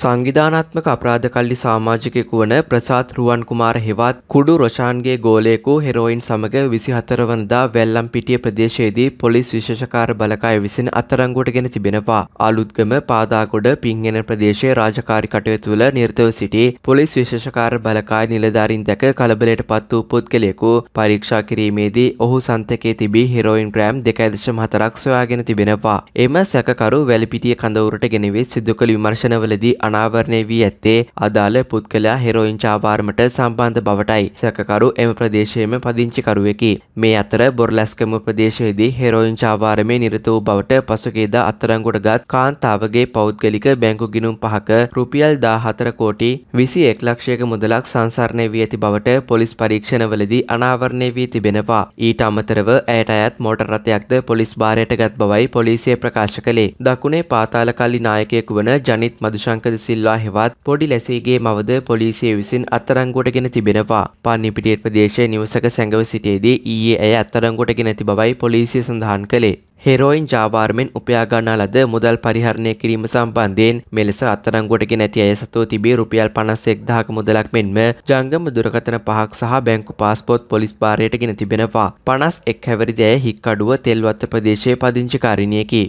සංවිධානාත්මක අපරාධ කල්ලි සාමාජිකයෙකු වන ප්‍රසාත් රුවන් කුමාර හෙවත් කුඩු රොෂාන්ගේ ගෝලයෙකු හෙරෝයින් සමග විසිහතරවනදා වැල්ලම් පිටිය ප්‍රදේශයේදී පොලිස් විශෂකාර බලකාය විසින් අත්තරංගුවට ගෙන තිබෙනවා. අලුත්ගම පාදාගොඩ පිංගෙන ප්‍රදේශයේ රාජකාරි කටයුතු වල නිර්තව සිටි පොලිස් විශෂකාර බලකාය නිලධාරින් දැක කලබලයට පත් වූ පුද්ගලයෙකු පරීක්ෂා කිරීමේදී ඔහු සන්තකයේ තිබී හෙරෝයින් ග්‍රෑම් දෙකයිදශම හතරක් සොයාගෙන තිබෙනවා. එම සැකකරු වැලිපිටිය කඳවුරට ගෙනවේ සිදුකළ විමර්ශනවලදී අනාවරණය වී ඇත්තේ අදාළ පුද්ගලයා හෙරෝයින් චාවාරමට සම්බන්ධ බවටයි සැකකරු එම ප්‍රදේශයේම පදිංචිකරුවෙකි. මේ අතර බොරලැස්කම ප්‍රදේශයේදී හෙරෝයින් චාවාරමේ නිරත වූ බවට පසුගේදා අත්තරංගොඩගත් කාන්තාවගේ පෞද්ගලික බැංකු ගිණුම් පහක රුපියල් දාහතර කෝටි විසි එක් ලක්ෂයක මුදලක් සංසරණය වී ඇති බවට පොලිස් පරීක්ෂණවලදී අනාවරණය වී තිබෙනවා. ඊට අමතරව ඇයට අයත් මෝටර් රථයක්ද පොලිස් භාරයට ගත් බවයි පොලිසිය ප්‍රකාශ කළේ. දකුණේ පාතාල කල්ලි නායකයෙකු වන ජනිත් මදුශංක අනුරාධපුර සිල්වා හෙවත් පොඩි ලැසේගේ මවද පොලිසිය විසින් අත්තරංගොටගෙන තිබෙනවා. පන්නිපිටියත් ප්‍රදේශයේ නිවසක සැඟව සිටියේදී ඊයේ ඇය අත්තරංගොටගෙන ඇති බවයි පොලිසිය සඳහන් කළේ. හෙරෝයින් ජාවාර්මෙන් උපයාගන්නා ලද මුදල් පරිහරණය කිරීම සම්බන්ධයෙන් මෙලෙස අත්තරංගොටගෙන ඇති අය සතුව තිබේ රුපියල් පනස්සෙක් දහක මුදලක් මෙන්ම ජංගම දුරකතන පහක් සහ බැංකු පාස්පොත් පොලිස් භාරයට ගෙන තිබෙනවා. පනස් එක් හැවරිදය හික්කඩුව තෙල්වත්ත ප්‍රදේශයේ පදිංචිකාරිණයකි.